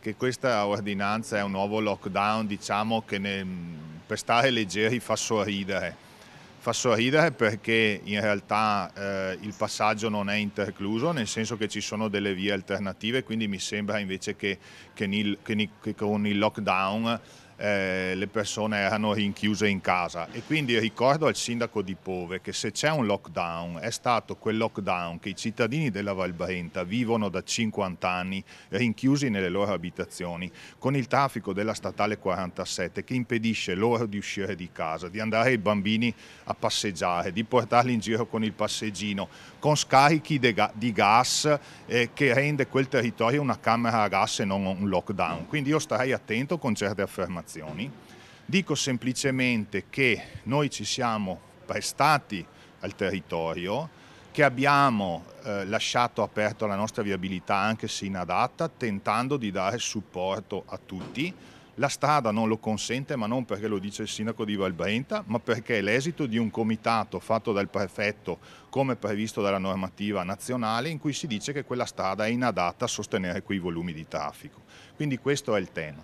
che questa ordinanza è un nuovo lockdown, diciamo che ne, mm, per stare leggeri fa sorridere. Fa sorridere perché in realtà eh, il passaggio non è intercluso, nel senso che ci sono delle vie alternative, quindi mi sembra invece che, che, nil, che, che con il lockdown eh, le persone erano rinchiuse in casa e quindi ricordo al sindaco di Pove che se c'è un lockdown è stato quel lockdown che i cittadini della Valbrenta vivono da 50 anni rinchiusi nelle loro abitazioni con il traffico della statale 47 che impedisce loro di uscire di casa, di andare ai bambini a passeggiare, di portarli in giro con il passeggino, con scarichi di gas eh, che rende quel territorio una camera a gas e non un lockdown. Quindi io starei attento con certe affermazioni informazioni. Dico semplicemente che noi ci siamo prestati al territorio, che abbiamo eh, lasciato aperta la nostra viabilità anche se inadatta, tentando di dare supporto a tutti. La strada non lo consente, ma non perché lo dice il sindaco di Valbrenta, ma perché è l'esito di un comitato fatto dal prefetto, come previsto dalla normativa nazionale, in cui si dice che quella strada è inadatta a sostenere quei volumi di traffico. Quindi questo è il tema.